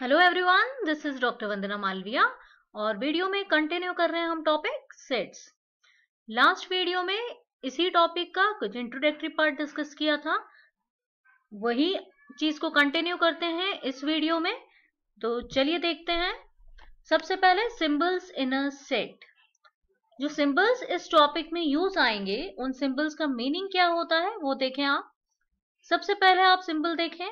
Hello everyone this is doctor Vandana Malviya और वीडियो में कंटिन्यू कर रहे हैं हम टॉपिक सेट्स लास्ट वीडियो में इसी टॉपिक का कुछ इंट्रोडक्टरी पार्ट डिस्कस किया था वही चीज को कंटिन्यू करते हैं इस वीडियो में तो चलिए देखते हैं सबसे पहले सिंबल्स इन अ सेट जो सिंबल्स इस टॉपिक में यूज आएंगे उन सिंबल्स का मीनिंग क्या होता है वो देखें आप सबसे पहले आप सिंबल देखें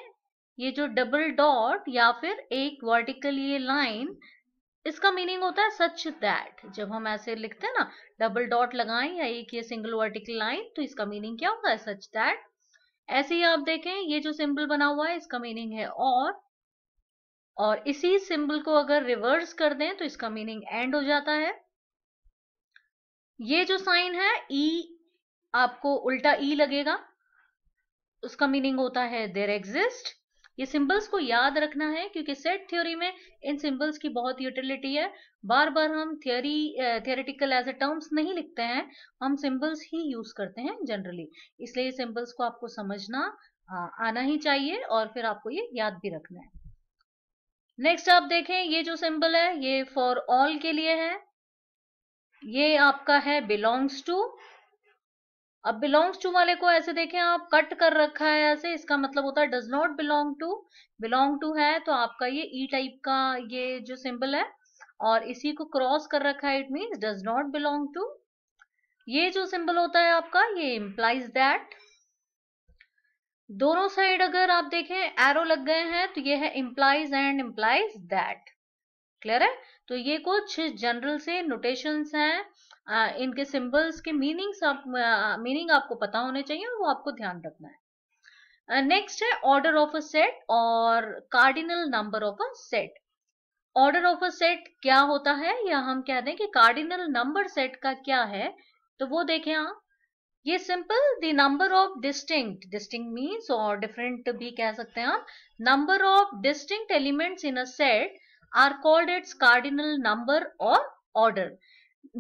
ये जो डबल डॉट या फिर एक वर्टिकल ये लाइन इसका मीनिंग होता है सच दैट जब हम ऐसे लिखते हैं ना डबल डॉट लगाएं या एक ये सिंगल वर्टिकल लाइन तो इसका मीनिंग क्या होता है सच दैट ऐसे ही आप देखें ये जो सिंबल बना हुआ है इसका मीनिंग है और और इसी सिंबल को अगर रिवर्स कर दें तो इसका मीनिंग एंड हो जाता है ये जो साइन है ई e, आपको उल्टा ई e लगेगा उसका मीनिंग होता है देर एग्जिस्ट ये सिंबल्स को याद रखना है क्योंकि सेट थ्योरी में इन सिंबल्स की बहुत यूटिलिटी है बार बार हम theory theoretical as a terms नहीं लिखते हैं हम सिंबल्स ही यूज करते हैं जनरली इसलिए सिंबल्स को आपको समझना आना ही चाहिए और फिर आपको ये याद भी रखना है नेक्स्ट आप देखें ये जो सिंबल है ये फॉर ऑल के लिए है ये आपका है बिलोंग्स टू अब बिलोंग्स टू वाले को ऐसे देखें आप कट कर रखा है ऐसे इसका मतलब होता है does not belong to belong to है तो आपका ये ई e टाइप का ये जो सिंबल है और इसी को क्रॉस कर रखा है it mean does not belong to ये जो सिंबल होता है आपका ये इम्प्लाइज दैट दोनों साइड अगर आप देखें एरो लग गए हैं तो ये है implies and implies that clear है तो ये कुछ जनरल से नोटेशंस हैं इनके सिंबल्स के मीनिंग्स आप मीनिंग आपको पता होने चाहिए और वो आपको ध्यान रखना है नेक्स्ट है ऑर्डर ऑफ अ सेट और cardinal number of a set order of a set क्या होता है या हम कह दें कि कार्डिनल नंबर सेट का क्या है तो वो देखें आप ये simple the number of distinct distinct means और डिफरेंट भी कह सकते हैं आप number of distinct elements in a set are called its cardinal number और ऑर्डर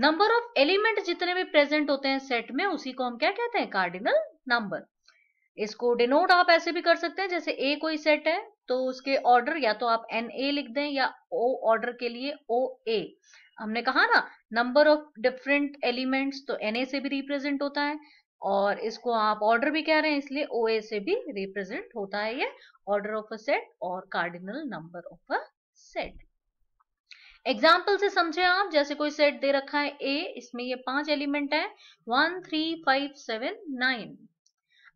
नंबर ऑफ एलिमेंट जितने भी प्रेजेंट होते हैं सेट में उसी को हम क्या कहते हैं कार्डिनल नंबर इसको डिनोट आप ऐसे भी कर सकते हैं जैसे ए कोई सेट है तो उसके ऑर्डर या तो आप एन ए लिख दें या ओ ऑर्डर के लिए ओ ए हमने कहा ना नंबर ऑफ डिफरेंट एलिमेंट्स तो एन ए से भी रिप्रेजेंट होता है और इसको आप ऑर्डर भी कह रहे हैं इसलिए ओ ए से भी रिप्रेजेंट होता है ये ऑर्डर ऑफ अ सेट और cardinal number of a set example से समझे आप जैसे कोई सेट दे रखा है ए इसमें ये पांच एलिमेंट है one three five seven nine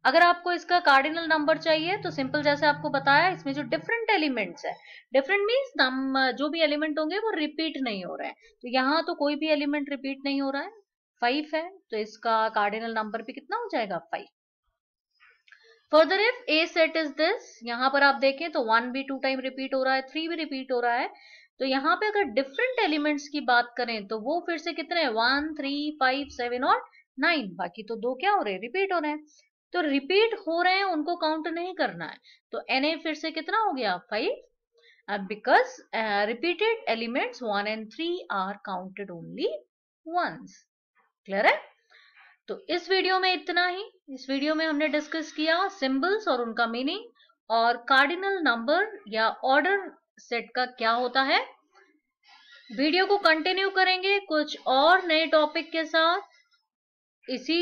अगर आपको इसका कार्डिनल नंबर चाहिए तो सिंपल जैसे आपको बताया इसमें जो डिफरेंट एलिमेंट्स है डिफरेंट मीन्स जो भी एलिमेंट होंगे वो रिपीट नहीं हो रहा है तो यहाँ तो कोई भी एलिमेंट रिपीट नहीं हो रहा है फाइव है तो इसका कार्डिनल नंबर भी कितना हो जाएगा five further if a set is this यहां पर आप देखें तो वन भी टू टाइम रिपीट हो रहा है थ्री भी रिपीट हो रहा है तो यहाँ पे अगर डिफरेंट एलिमेंट्स की बात करें तो वो फिर से कितने वन थ्री फाइव सेवन और नाइन बाकी तो दो क्या हो रहे रिपीट हो रहे हैं तो रिपीट हो रहे हैं उनको काउंट नहीं करना है तो एन फिर से कितना हो गया five because uh, repeated elements 1 and 3 are counted only once है तो इस वीडियो में इतना ही इस वीडियो में हमने डिस्कस किया सिंबल्स और उनका मीनिंग और कार्डिनल नंबर या ऑर्डर सेट का क्या होता है वीडियो को कंटिन्यू करेंगे कुछ और नए टॉपिक के साथ इसी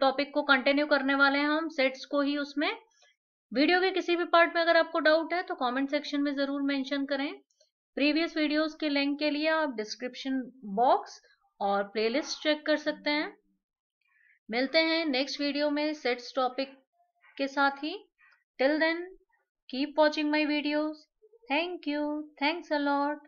टॉपिक को कंटिन्यू करने वाले हैं हम सेट्स को ही उसमें वीडियो के किसी भी पार्ट में अगर आपको डाउट है तो कमेंट सेक्शन में जरूर मेंशन करें प्रीवियस वीडियोस के लिंक के लिए आप डिस्क्रिप्शन बॉक्स और प्लेलिस्ट चेक कर सकते हैं मिलते हैं नेक्स्ट वीडियो में सेट्स टॉपिक के साथ ही till then keep watching my videos Thank you. Thanks a lot.